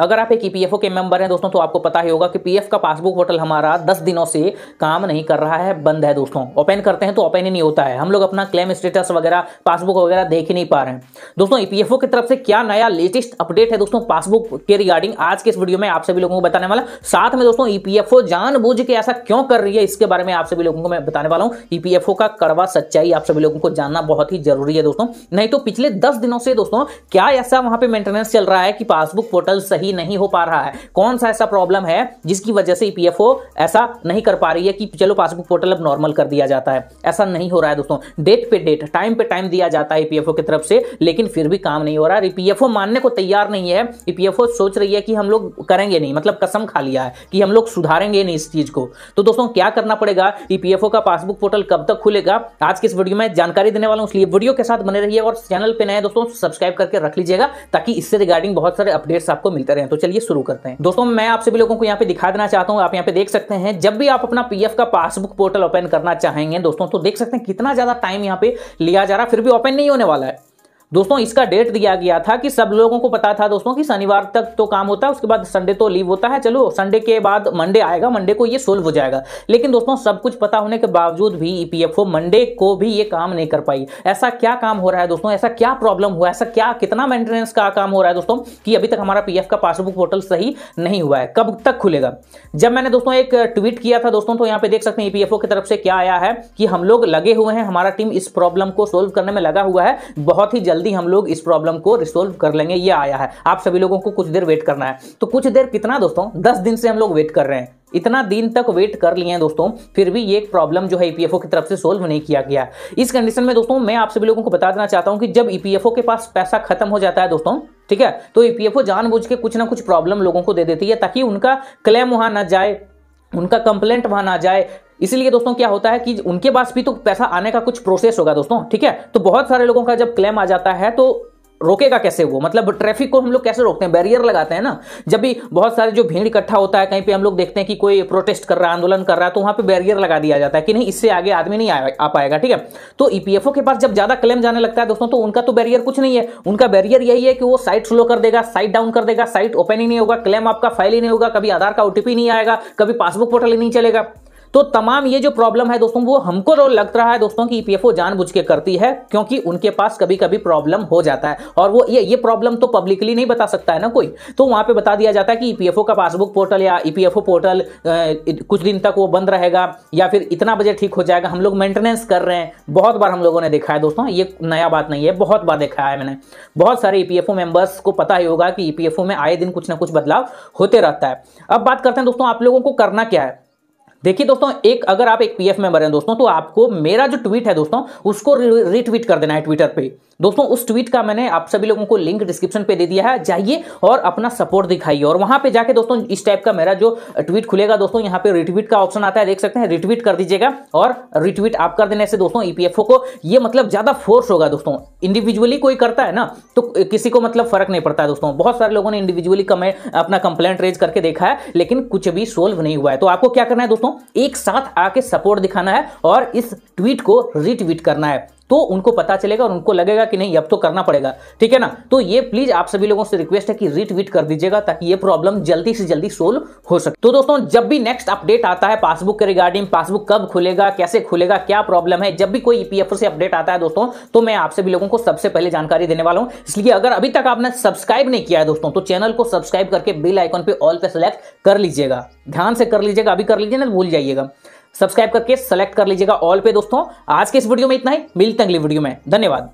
अगर आप एक ई e के मेंबर हैं दोस्तों तो आपको पता ही होगा कि पीएफ का पासबुक पोर्टल हमारा 10 दिनों से काम नहीं कर रहा है बंद है दोस्तों ओपन करते हैं तो ओपन ही नहीं होता है हम लोग अपना क्लेम स्टेटस वगैरह पासबुक वगैरह देख ही नहीं पा रहे हैं दोस्तों ईपीएफओ e की तरफ से क्या नया लेटेस्ट अपडेट है दोस्तों पासबुक के रिगार्डिंग आज के इस वीडियो में आप सभी लोगों को बताने वाला साथ में दोस्तों ईपीएफओ e जानबूझ के ऐसा क्यों कर रही है इसके बारे में आप सभी लोगों को मैं बताने वाला हूँ ईपीएफओ का कड़वा सच्चाई आप सभी लोगों को जानना बहुत ही जरूरी है दोस्तों नहीं तो पिछले दस दिनों से दोस्तों क्या ऐसा वहां पर मेंटेनेंस चल रहा है कि पासबुक पोर्टल सही सही नहीं हो पा रहा है कौन सा ऐसा प्रॉब्लम है जिसकी वजह से ईपीएफओ e ऐसा नहीं कर पा रही है कि चलो पासबुक पोर्टल अब नॉर्मल कर दिया जाता है ऐसा नहीं हो रहा है दोस्तों डेट पे डेट टाइम पे टाइम दिया जाता है ईपीएफओ e की तरफ से लेकिन फिर भी काम नहीं हो रहा है e ईपीएफओ मानने को तैयार नहीं है ईपीएफओ सोच रही है कि हम लोग करेंगे नहीं मतलब कसम खा लिया है कि हम लोग सुधारेंगे नहीं इस चीज को तो दोस्तों क्या करना पड़ेगा ईपीएफओ का पासबुक पोर्टल कब तक खुलेगा आज की इस वीडियो में जानकारी देने वाला हूं इसलिए वीडियो के साथ बने रहिए और चैनल पर नए दोस्तों सब्सक्राइब करके रख लीजिएगा ताकि इससे रिगार्डिंग बहुत सारे अपडेट्स आपको मिलते करें तो चलिए शुरू करते हैं दोस्तों मैं आप सभी लोगों को यहाँ पे दिखा देना चाहता हूँ आप यहाँ पे देख सकते हैं जब भी आप अपना पी का पासबुक पोर्टल ओपन करना चाहेंगे दोस्तों तो देख सकते हैं कितना ज्यादा टाइम यहाँ पे लिया जा रहा फिर भी ओपन नहीं होने वाला है दोस्तों इसका डेट दिया गया था कि सब लोगों को पता था दोस्तों कि शनिवार तक तो काम होता है उसके बाद संडे तो लीव होता है चलो संडे के बाद मंडे आएगा मंडे को ये सोल्व हो जाएगा लेकिन दोस्तों सब कुछ पता होने के बावजूद भी ईपीएफओ e मंडे को भी ये काम नहीं कर पाई ऐसा क्या काम हो रहा है दोस्तों ऐसा क्या प्रॉब्लम हुआ ऐसा क्या कितना मेंटेनेंस का काम हो रहा है दोस्तों कि अभी तक हमारा पीएफ का पासबुक पोर्टल सही नहीं हुआ है कब तक खुलेगा जब मैंने दोस्तों एक ट्वीट किया था दोस्तों तो यहाँ पे देख सकते हैं ईपीएफओ e की तरफ से क्या आया है कि हम लोग लगे हुए हैं हमारा टीम इस प्रॉब्लम को सोल्व करने में लगा हुआ है बहुत ही जल्दी हम लोग इस प्रॉब्लम को रिसोल्व कर लेंगे ये आया है आप सभी लोगों को कुछ देर वेट करना है तो कुछ देर कितना दोस्तों दस दिन से हम लोग वेट कर रहे हैं इतना दिन तक वेट कर लिए हैं दोस्तों फिर भी ये प्रॉब्लम जो है ईपीएफओ e की तरफ से सोल्व नहीं किया गया इस कंडीशन में दोस्तों मैं आप सभी लोगों को बता देना चाहता हूं कि जब ईपीएफओ e के पास पैसा खत्म हो जाता है दोस्तों ठीक है तो ईपीएफओ e जानबूझ के कुछ ना कुछ प्रॉब्लम लोगों को दे देती है ताकि उनका क्लेम वहां ना जाए उनका कंप्लेंट वहां ना जाए इसीलिए दोस्तों क्या होता है कि उनके पास भी तो पैसा आने का कुछ प्रोसेस होगा दोस्तों ठीक है तो बहुत सारे लोगों का जब क्लेम आ जाता है तो रोकेगा कैसे वो मतलब ट्रैफिक को हम लोग कैसे रोकते हैं बैरियर लगाते हैं ना जब भी बहुत सारे जो भीड़ इकट्ठा होता है कहीं पे हम लोग देखते हैं कि कोई प्रोटेस्ट कर रहा है आंदोलन कर रहा है तो वहां पे बैरियर लगा दिया जाता है कि नहीं इससे आगे आदमी नहीं आ, पाएगा ठीक है तो ईपीएफओ e के पास जब ज्यादा क्लेम जाने लगता है दोस्तों तो उनका तो बैरियर कुछ नहीं है उनका बैरियर यही है कि वो साइट स्लो कर देगा साइट डाउन कर देगा साइट ओपन ही नहीं होगा क्लेम आपका फाइल ही नहीं होगा कभी आधार का ओटीपी नहीं आएगा कभी पासबुक पोर्टल ही नहीं चलेगा तो तमाम ये जो प्रॉब्लम है दोस्तों वो हमको लग रहा है दोस्तों कि ईपीएफओ e जानबूझ के करती है क्योंकि उनके पास कभी कभी प्रॉब्लम हो जाता है और वो ये ये प्रॉब्लम तो पब्लिकली नहीं बता सकता है ना कोई तो वहां पे बता दिया जाता है कि ईपीएफओ e का पासबुक पोर्टल या ईपीएफओ e पोर्टल कुछ दिन तक वो बंद रहेगा या फिर इतना बजे ठीक हो जाएगा हम लोग मेंटेनेंस कर रहे हैं बहुत बार हम लोगों ने देखा है दोस्तों ये नया बात नहीं है बहुत बार देखा है मैंने बहुत सारे ईपीएफओ मेंबर्स को पता ही होगा कि ईपीएफओ में आए दिन कुछ ना कुछ बदलाव होते रहता है अब बात करते हैं दोस्तों आप लोगों को करना क्या है देखिए दोस्तों एक अगर आप एक पीएफ मेंबर हैं दोस्तों तो आपको मेरा जो ट्वीट है दोस्तों उसको रीट्वीट कर देना है ट्विटर पे दोस्तों उस ट्वीट का मैंने आप सभी लोगों को लिंक डिस्क्रिप्शन पे दे दिया है जाइए और अपना सपोर्ट दिखाइए और वहां पे जाके दोस्तों इस टाइप का मेरा जो ट्वीट खुलेगा दोस्तों यहाँ पे रिट्वीट का ऑप्शन आता है देख सकते हैं रिट्वीट कर दीजिएगा और रिट्वीट आप कर देने से दोस्तों ईपीएफओ e को ये मतलब ज्यादा फोर्स होगा दोस्तों इंडिविजुअली कोई करता है ना तो किसी को मतलब फर्क नहीं पड़ता है दोस्तों बहुत सारे लोगों ने इंडिविजुअली अपना कंप्लेंट रेज करके देखा है लेकिन कुछ भी सोल्व नहीं हुआ है तो आपको क्या करना है दोस्तों एक साथ आके सपोर्ट दिखाना है और इस ट्वीट को रिट्वीट करना है तो उनको पता चलेगा और उनको लगेगा कि नहीं अब तो करना पड़ेगा ठीक है ना तो ये प्लीज आप सभी लोगों से रिक्वेस्ट है कि रिट्वीट कर दीजिएगा ताकि ये प्रॉब्लम जल्दी से जल्दी सोल्व हो सके तो दोस्तों जब भी नेक्स्ट अपडेट आता है पासबुक के रिगार्डिंग पासबुक कब खुलेगा कैसे खुलेगा क्या प्रॉब्लम है जब भी कोई ईपीएफ e से अपडेट आता है दोस्तों तो मैं आप सभी लोगों को सबसे पहले जानकारी देने वाला हूं इसलिए अगर अभी तक आपने सब्सक्राइब नहीं किया है दोस्तों तो चैनल को सब्सक्राइब करके बिल आइकन पे ऑल पे सेलेक्ट कर लीजिएगा ध्यान से कर लीजिएगा अभी कर लीजिए ना तो भूल जाइएगा सब्सक्राइब करके सेलेक्ट कर लीजिएगा ऑल पे दोस्तों आज के इस वीडियो में इतना ही मिलते अगले वीडियो में धन्यवाद